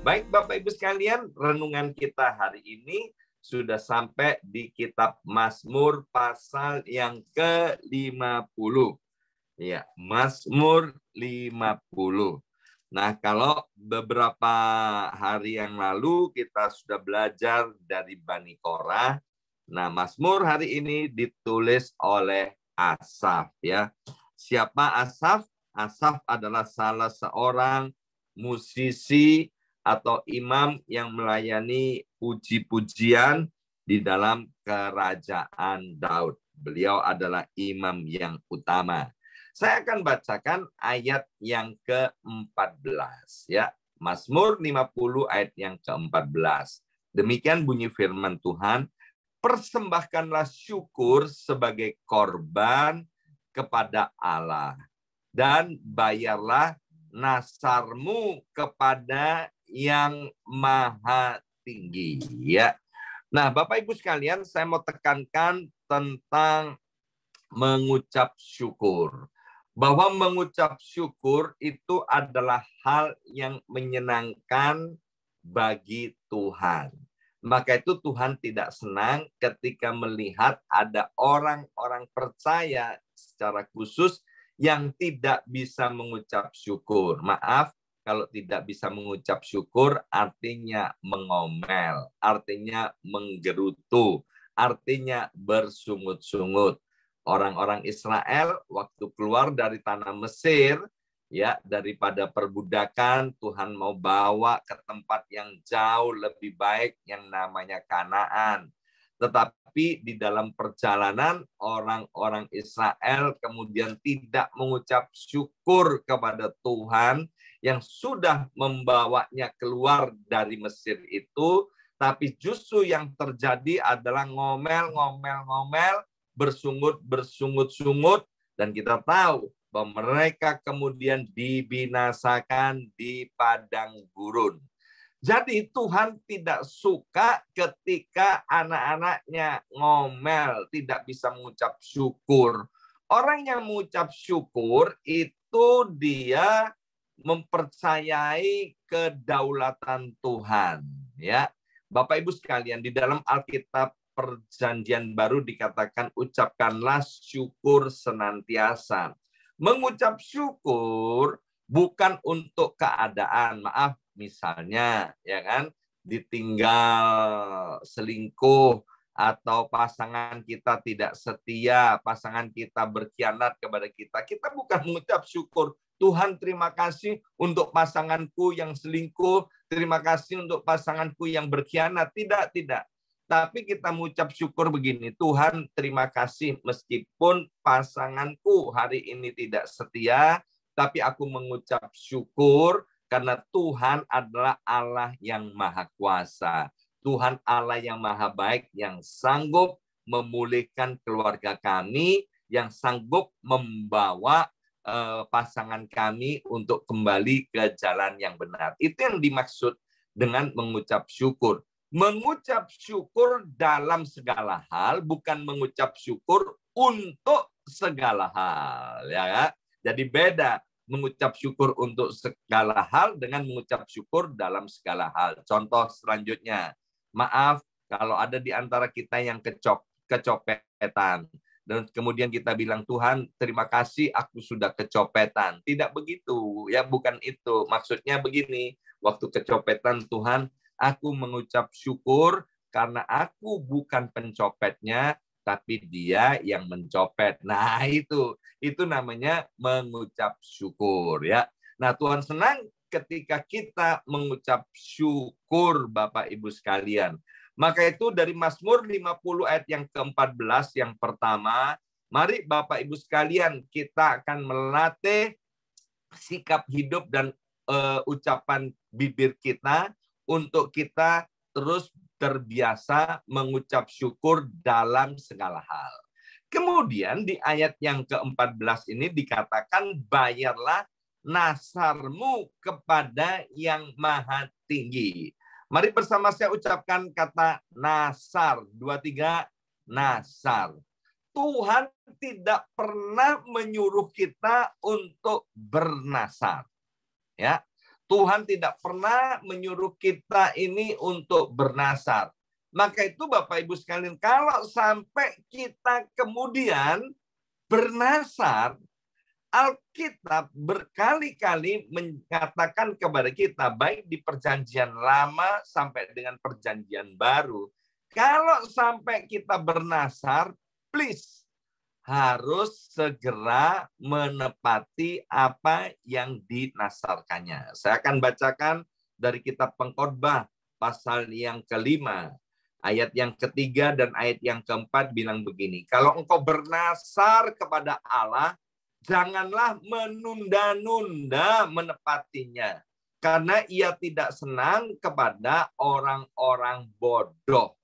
Baik Bapak Ibu sekalian, renungan kita hari ini sudah sampai di kitab Mazmur pasal yang ke-50. Ya, Mazmur 50. Nah, kalau beberapa hari yang lalu kita sudah belajar dari Bani Korah. Nah, Mazmur hari ini ditulis oleh Asaf ya. Siapa Asaf? Asaf adalah salah seorang musisi atau imam yang melayani puji-pujian di dalam kerajaan Daud. Beliau adalah imam yang utama. Saya akan bacakan ayat yang ke-14 ya. Mazmur 50 ayat yang ke-14. Demikian bunyi firman Tuhan, persembahkanlah syukur sebagai korban kepada Allah dan bayarlah nasarmu kepada yang maha tinggi ya. Nah, Bapak Ibu sekalian, saya mau tekankan tentang mengucap syukur. Bahwa mengucap syukur itu adalah hal yang menyenangkan bagi Tuhan. Maka itu Tuhan tidak senang ketika melihat ada orang-orang percaya secara khusus yang tidak bisa mengucap syukur. Maaf, kalau tidak bisa mengucap syukur artinya mengomel, artinya menggerutu, artinya bersungut-sungut. Orang-orang Israel waktu keluar dari tanah Mesir ya daripada perbudakan Tuhan mau bawa ke tempat yang jauh lebih baik yang namanya Kanaan. Tetapi di dalam perjalanan orang-orang Israel kemudian tidak mengucap syukur kepada Tuhan yang sudah membawanya keluar dari Mesir itu, tapi justru yang terjadi adalah ngomel, ngomel, ngomel, bersungut, bersungut, sungut, dan kita tahu bahwa mereka kemudian dibinasakan di padang gurun. Jadi Tuhan tidak suka ketika anak-anaknya ngomel, tidak bisa mengucap syukur. Orang yang mengucap syukur itu dia mempercayai kedaulatan Tuhan, ya. Bapak Ibu sekalian, di dalam Alkitab Perjanjian Baru dikatakan ucapkanlah syukur senantiasa. Mengucap syukur bukan untuk keadaan, maaf misalnya, ya kan, ditinggal selingkuh atau pasangan kita tidak setia, pasangan kita berkhianat kepada kita. Kita bukan mengucap syukur Tuhan terima kasih untuk pasanganku yang selingkuh, terima kasih untuk pasanganku yang berkhianat. Tidak, tidak. Tapi kita mengucap syukur begini, Tuhan terima kasih meskipun pasanganku hari ini tidak setia, tapi aku mengucap syukur karena Tuhan adalah Allah yang maha kuasa. Tuhan Allah yang maha baik, yang sanggup memulihkan keluarga kami, yang sanggup membawa Eh, pasangan kami untuk kembali ke jalan yang benar. Itu yang dimaksud dengan mengucap syukur. Mengucap syukur dalam segala hal, bukan mengucap syukur untuk segala hal. Ya, kan? jadi beda mengucap syukur untuk segala hal dengan mengucap syukur dalam segala hal. Contoh selanjutnya, maaf kalau ada di antara kita yang kecop kecopetan dan kemudian kita bilang Tuhan terima kasih aku sudah kecopetan. Tidak begitu ya bukan itu. Maksudnya begini, waktu kecopetan Tuhan aku mengucap syukur karena aku bukan pencopetnya tapi dia yang mencopet. Nah, itu itu namanya mengucap syukur ya. Nah, Tuhan senang ketika kita mengucap syukur Bapak Ibu sekalian. Maka itu dari Mazmur 50 ayat yang ke-14 yang pertama, mari Bapak Ibu sekalian kita akan melatih sikap hidup dan uh, ucapan bibir kita untuk kita terus terbiasa mengucap syukur dalam segala hal. Kemudian di ayat yang ke-14 ini dikatakan bayarlah nasarmu kepada yang maha tinggi. Mari bersama saya ucapkan kata nasar. Dua, tiga, nasar. Tuhan tidak pernah menyuruh kita untuk bernasar. Ya, Tuhan tidak pernah menyuruh kita ini untuk bernasar. Maka itu Bapak Ibu sekalian, kalau sampai kita kemudian bernasar, Alkitab berkali-kali mengatakan kepada kita, baik di perjanjian lama sampai dengan perjanjian baru, kalau sampai kita bernasar, please harus segera menepati apa yang dinasarkannya. Saya akan bacakan dari kitab pengkhotbah pasal yang kelima. Ayat yang ketiga dan ayat yang keempat bilang begini, kalau engkau bernasar kepada Allah, janganlah menunda-nunda menepatinya karena ia tidak senang kepada orang-orang bodoh.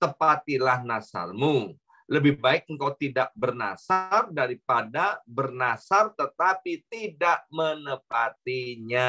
Tepatilah nasarmu. Lebih baik engkau tidak bernasar daripada bernasar tetapi tidak menepatinya,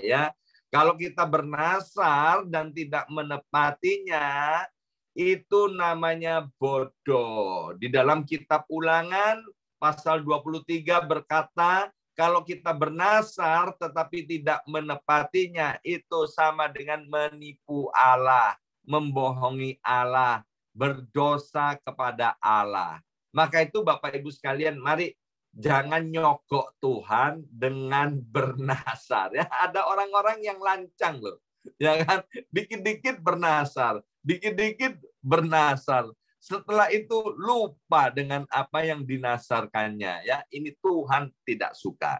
ya. Kalau kita bernasar dan tidak menepatinya, itu namanya bodoh. Di dalam kitab Ulangan pasal 23 berkata, kalau kita bernasar tetapi tidak menepatinya, itu sama dengan menipu Allah, membohongi Allah, berdosa kepada Allah. Maka itu Bapak Ibu sekalian, mari jangan nyokok Tuhan dengan bernasar. Ya, ada orang-orang yang lancang loh. Ya kan? Dikit-dikit bernasar, dikit-dikit bernasar setelah itu lupa dengan apa yang dinasarkannya ya ini Tuhan tidak suka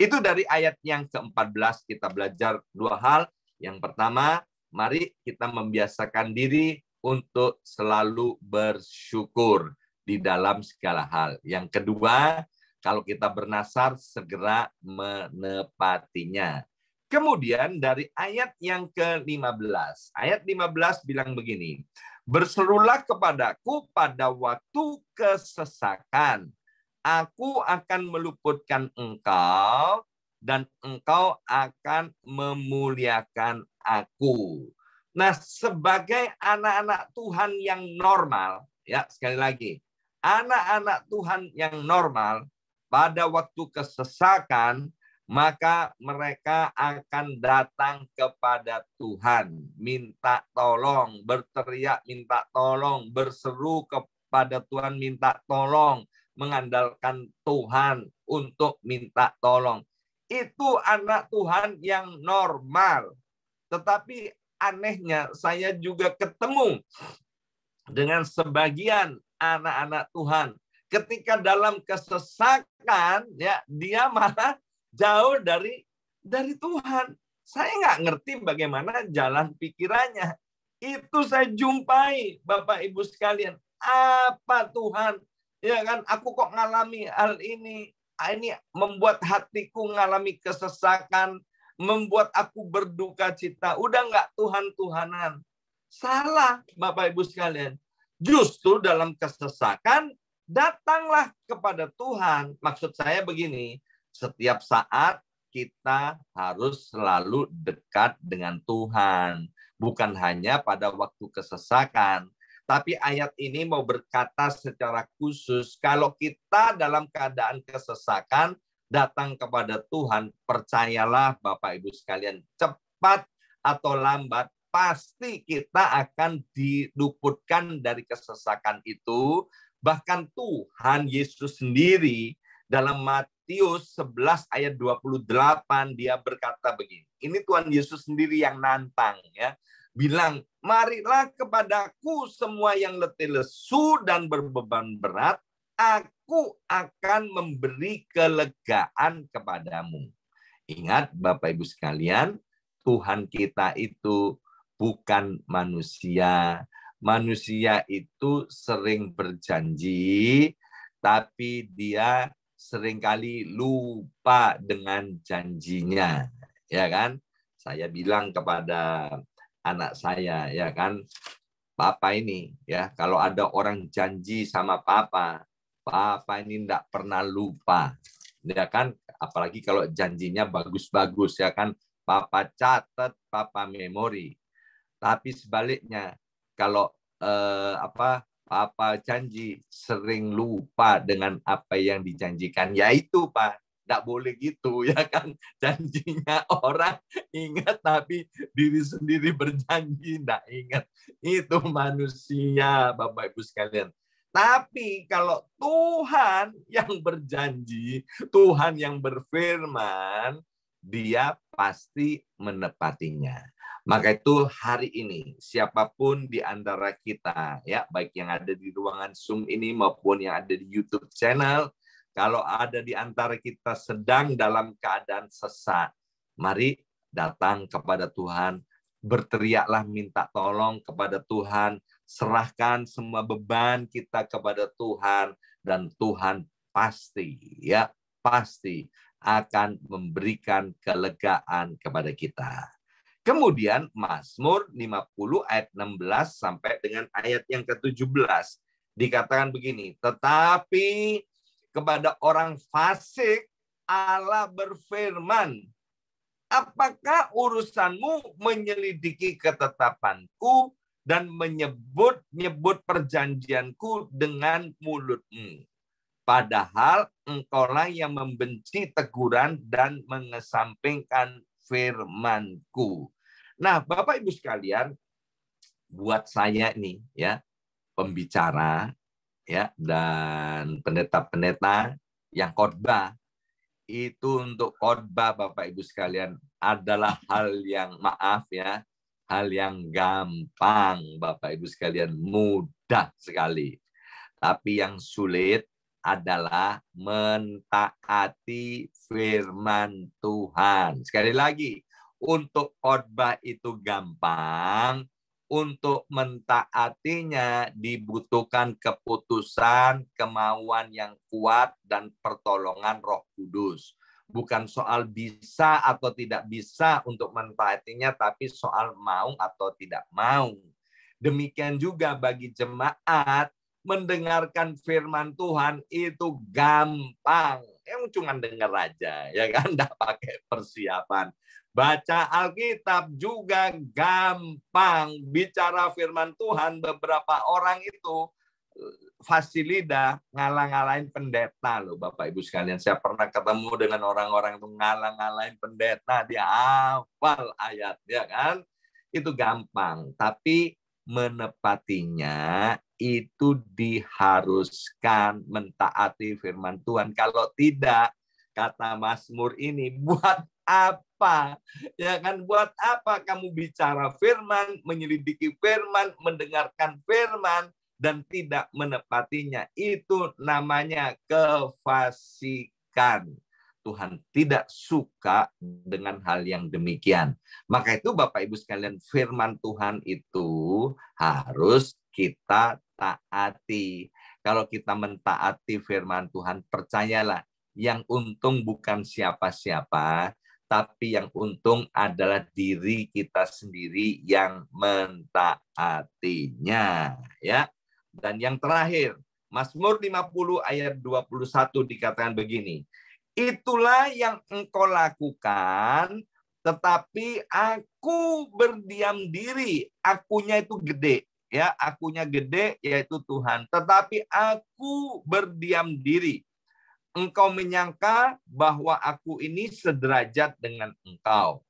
itu dari ayat yang ke-14 kita belajar dua hal yang pertama mari kita membiasakan diri untuk selalu bersyukur di dalam segala hal yang kedua kalau kita bernasar segera menepatinya Kemudian dari ayat yang ke-15. Ayat 15 bilang begini, Berserulah kepadaku pada waktu kesesakan. Aku akan meluputkan engkau dan engkau akan memuliakan aku. Nah, sebagai anak-anak Tuhan yang normal, ya sekali lagi, anak-anak Tuhan yang normal pada waktu kesesakan maka mereka akan datang kepada Tuhan, minta tolong, berteriak minta tolong, berseru kepada Tuhan minta tolong, mengandalkan Tuhan untuk minta tolong. Itu anak Tuhan yang normal. Tetapi anehnya saya juga ketemu dengan sebagian anak-anak Tuhan ketika dalam kesesakan ya dia malah jauh dari dari Tuhan. Saya nggak ngerti bagaimana jalan pikirannya. Itu saya jumpai Bapak Ibu sekalian. Apa Tuhan? Ya kan, aku kok ngalami hal ini. Ah, ini membuat hatiku ngalami kesesakan, membuat aku berduka cita. Udah nggak Tuhan-Tuhanan. Salah Bapak Ibu sekalian. Justru dalam kesesakan datanglah kepada Tuhan. Maksud saya begini, setiap saat kita harus selalu dekat dengan Tuhan, bukan hanya pada waktu kesesakan. Tapi ayat ini mau berkata secara khusus, kalau kita dalam keadaan kesesakan, datang kepada Tuhan, percayalah Bapak Ibu sekalian, cepat atau lambat, pasti kita akan diluputkan dari kesesakan itu. Bahkan Tuhan Yesus sendiri dalam Matius 11 ayat 28 dia berkata begini. Ini Tuhan Yesus sendiri yang nantang ya. Bilang, marilah kepadaku semua yang letih lesu dan berbeban berat, aku akan memberi kelegaan kepadamu. Ingat Bapak Ibu sekalian, Tuhan kita itu bukan manusia. Manusia itu sering berjanji, tapi dia seringkali lupa dengan janjinya, ya kan? Saya bilang kepada anak saya, ya kan, papa ini, ya kalau ada orang janji sama papa, papa ini tidak pernah lupa, ya kan? Apalagi kalau janjinya bagus-bagus, ya kan? Papa catat, papa memori. Tapi sebaliknya, kalau eh, apa Papa janji sering lupa dengan apa yang dijanjikan. Ya itu Pak, tidak boleh gitu ya kan. Janjinya orang ingat tapi diri sendiri berjanji tidak ingat. Itu manusia Bapak Ibu sekalian. Tapi kalau Tuhan yang berjanji, Tuhan yang berfirman, dia pasti menepatinya. Maka itu hari ini siapapun di antara kita ya baik yang ada di ruangan Zoom ini maupun yang ada di YouTube channel kalau ada di antara kita sedang dalam keadaan sesat mari datang kepada Tuhan berteriaklah minta tolong kepada Tuhan serahkan semua beban kita kepada Tuhan dan Tuhan pasti ya pasti akan memberikan kelegaan kepada kita. Kemudian Mazmur 50 ayat 16 sampai dengan ayat yang ke-17 dikatakan begini, tetapi kepada orang fasik Allah berfirman, apakah urusanmu menyelidiki ketetapanku dan menyebut-nyebut perjanjianku dengan mulutmu? Padahal engkaulah yang membenci teguran dan mengesampingkan firmanku. Nah, Bapak Ibu sekalian, buat saya nih ya, pembicara ya dan pendeta-pendeta yang khotbah itu untuk khotbah Bapak Ibu sekalian adalah hal yang maaf ya, hal yang gampang Bapak Ibu sekalian, mudah sekali. Tapi yang sulit adalah mentaati firman Tuhan. Sekali lagi, untuk khotbah itu gampang, untuk mentaatinya dibutuhkan keputusan, kemauan yang kuat, dan pertolongan roh kudus. Bukan soal bisa atau tidak bisa untuk mentaatinya, tapi soal mau atau tidak mau. Demikian juga bagi jemaat, mendengarkan firman Tuhan itu gampang. Yang cuma dengar aja, ya kan? Tidak pakai persiapan. Baca Alkitab juga gampang. Bicara firman Tuhan beberapa orang itu fasilida ngalang-ngalain pendeta loh Bapak Ibu sekalian. Saya pernah ketemu dengan orang-orang itu ngalang-ngalain pendeta, dia hafal ayatnya kan. Itu gampang, tapi menepatinya itu diharuskan mentaati firman Tuhan. Kalau tidak, kata Mazmur ini buat apa? Ya kan buat apa kamu bicara firman, menyelidiki firman, mendengarkan firman dan tidak menepatinya? Itu namanya kefasikan. Tuhan tidak suka dengan hal yang demikian. Maka itu Bapak Ibu sekalian, firman Tuhan itu harus kita taati. Kalau kita mentaati firman Tuhan, percayalah yang untung bukan siapa-siapa, tapi yang untung adalah diri kita sendiri yang mentaatinya ya dan yang terakhir Mazmur 50 ayat 21 dikatakan begini itulah yang engkau lakukan tetapi aku berdiam diri akunya itu gede ya akunya gede yaitu Tuhan tetapi aku berdiam diri Engkau menyangka bahwa aku ini sederajat dengan engkau.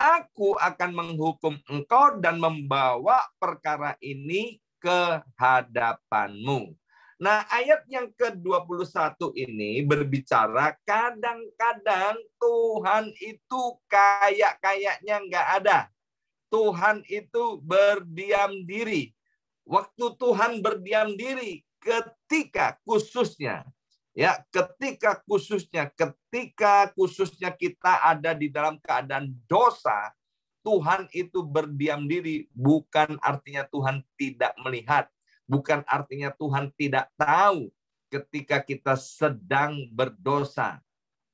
Aku akan menghukum engkau dan membawa perkara ini ke hadapanmu. Nah, ayat yang ke-21 ini berbicara kadang-kadang Tuhan itu kayak-kayaknya nggak ada. Tuhan itu berdiam diri. Waktu Tuhan berdiam diri, ketika khususnya Ya, ketika khususnya ketika khususnya kita ada di dalam keadaan dosa, Tuhan itu berdiam diri bukan artinya Tuhan tidak melihat, bukan artinya Tuhan tidak tahu ketika kita sedang berdosa.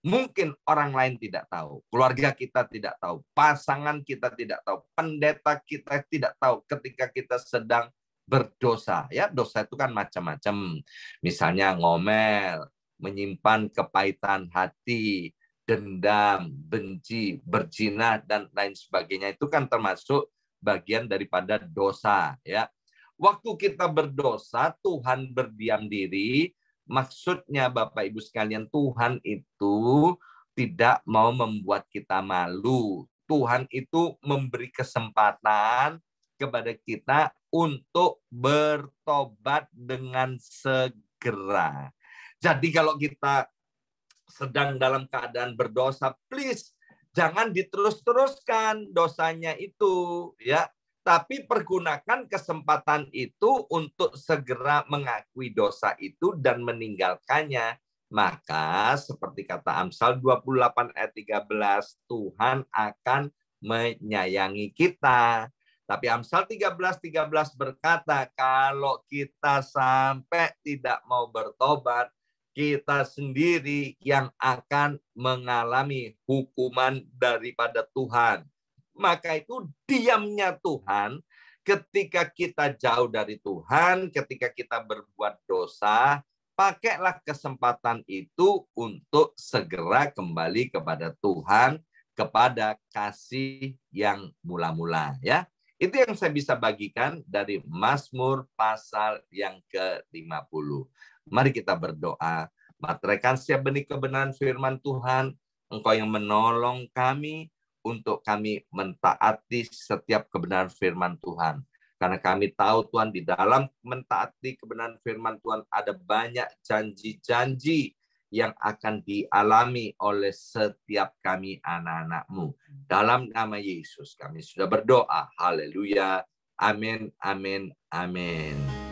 Mungkin orang lain tidak tahu, keluarga kita tidak tahu, pasangan kita tidak tahu, pendeta kita tidak tahu ketika kita sedang berdosa ya dosa itu kan macam-macam misalnya ngomel menyimpan kepahitan hati dendam benci berzina dan lain sebagainya itu kan termasuk bagian daripada dosa ya waktu kita berdosa Tuhan berdiam diri maksudnya Bapak Ibu sekalian Tuhan itu tidak mau membuat kita malu Tuhan itu memberi kesempatan kepada kita untuk bertobat dengan segera. Jadi kalau kita sedang dalam keadaan berdosa, please jangan diterus-teruskan dosanya itu ya, tapi pergunakan kesempatan itu untuk segera mengakui dosa itu dan meninggalkannya. Maka seperti kata Amsal 28 ayat 13, Tuhan akan menyayangi kita tapi Amsal 13 13 berkata kalau kita sampai tidak mau bertobat, kita sendiri yang akan mengalami hukuman daripada Tuhan. Maka itu diamnya Tuhan ketika kita jauh dari Tuhan, ketika kita berbuat dosa, pakailah kesempatan itu untuk segera kembali kepada Tuhan, kepada kasih yang mula-mula ya. Itu yang saya bisa bagikan dari Mazmur pasal yang ke-50. Mari kita berdoa. Matrekan setiap benih kebenaran firman Tuhan. Engkau yang menolong kami untuk kami mentaati setiap kebenaran firman Tuhan. Karena kami tahu Tuhan di dalam mentaati kebenaran firman Tuhan ada banyak janji-janji yang akan dialami oleh setiap kami anak-anakmu. Dalam nama Yesus kami sudah berdoa. Haleluya. Amin, amin, amin.